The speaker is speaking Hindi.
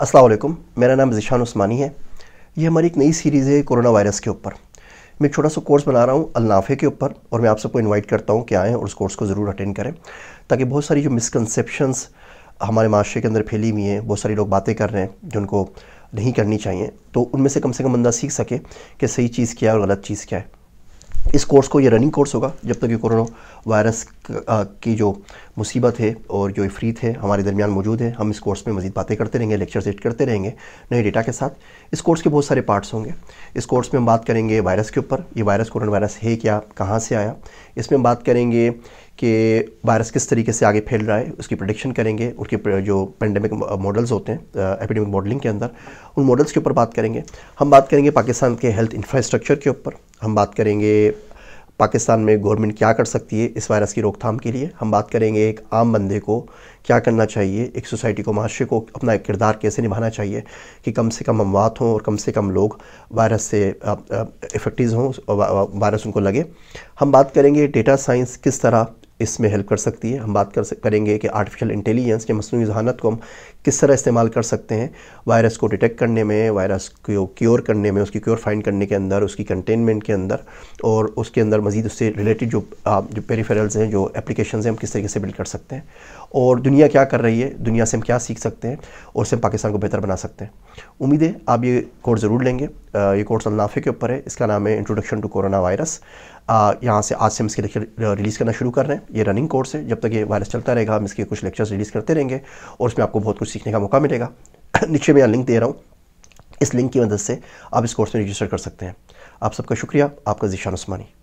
असलम मेरा नाम जिशान उस्मानी है ये हमारी एक नई सीरीज़ है कोरोना वायरस के ऊपर मैं एक छोटा सा कोर्स बना रहा हूँ अलनाफे के ऊपर और मैं आप सबको इनवाइट करता हूँ कि आएँ और उस कोर्स को ज़रूर अटेंड करें ताकि बहुत सारी जो मिसकनसेप्शंस हमारे माशरे के अंदर फैली हुई हैं बहुत सारी लोग बातें कर रहे हैं जिनको नहीं करनी चाहिए तो उनमें से कम से कम बंदा सीख सके कि सही चीज़ क्या है और गलत चीज़ क्या है इस कोर्स को ये रनिंग कोर्स होगा जब तक ये कोरोना वायरस की जो मुसीबत है और जो इफरीत है हमारे दरमियान मौजूद है हम इस कोर्स में मजीद बातें करते रहेंगे लेक्चर सेट करते रहेंगे नए डेटा के साथ इस कोर्स के बहुत सारे पार्ट्स होंगे इस कोर्स में हम बात करेंगे वायरस के ऊपर ये वायरस कोरोना वायरस है क्या कहाँ से आया इसमें हम बात करेंगे कि वायरस किस तरीके से आगे फैल रहा है उसकी प्रोडिक्शन करेंगे उसके जो पेंडेमिक मॉडल्स होते हैं एपिडेमिक मॉडलिंग के अंदर उन मॉडल्स के ऊपर बात करेंगे हम बात करेंगे पाकिस्तान के हेल्थ इंफ्रास्ट्रक्चर के ऊपर हम बात करेंगे पाकिस्तान में गवर्नमेंट क्या कर सकती है इस वायरस की रोकथाम के लिए हम बात करेंगे एक आम बंदे को क्या करना चाहिए एक सोसाइटी को माशरे को अपना किरदार कैसे निभाना चाहिए कि कम से कम अमवात हों और कम से कम लोग वायरस से इफेक्टिव हों वायरस उनको लगे हम बात करेंगे डेटा साइंस किस तरह इसमें हेल्प कर सकती है हम बात कर करेंगे कि आर्टिफिशियल इंटेलिजेंस या मसनू जहानत को हम किस तरह इस्तेमाल कर सकते हैं वायरस को डिटेक्ट करने में वायरस को क्योर करने में उसकी क्योर फाइंड करने के अंदर उसकी कंटेनमेंट के अंदर और उसके अंदर मजीद उससे रिलेटेड जो जो पेरीफेरल्स हैं जो एप्लीकेशन हैं हम किस तरीके से बिल्ड कर सकते हैं और दुनिया क्या कर रही है दुनिया से हम क्या सीख सकते हैं और उससे हम पाकिस्तान को बेहतर बना सकते हैं उम्मीद है आप ये कोर्स ज़रूर लेंगे ये कोर्स अलनाफे के ऊपर है इसका नाम है इंट्रोडक्शन टू कोरोना वायरस यहाँ से आज से हम इसके लेक्चर रिलीज़ करना शुरू कर रहे हैं ये रनिंग कोर्स है जब तक ये वायरस चलता रहेगा हम इसके कुछ लेक्चर्स रिलीज़ करते रहेंगे और उसमें आपको बहुत कुछ कुछ सीखने का मौका मिलेगा नीचे मैं लिंक दे रहा हूँ इस लिंक की मदद से आप इस कोर्स में रजिस्टर कर सकते हैं आप सबका शुक्रिया आपका जीशान उस्मानी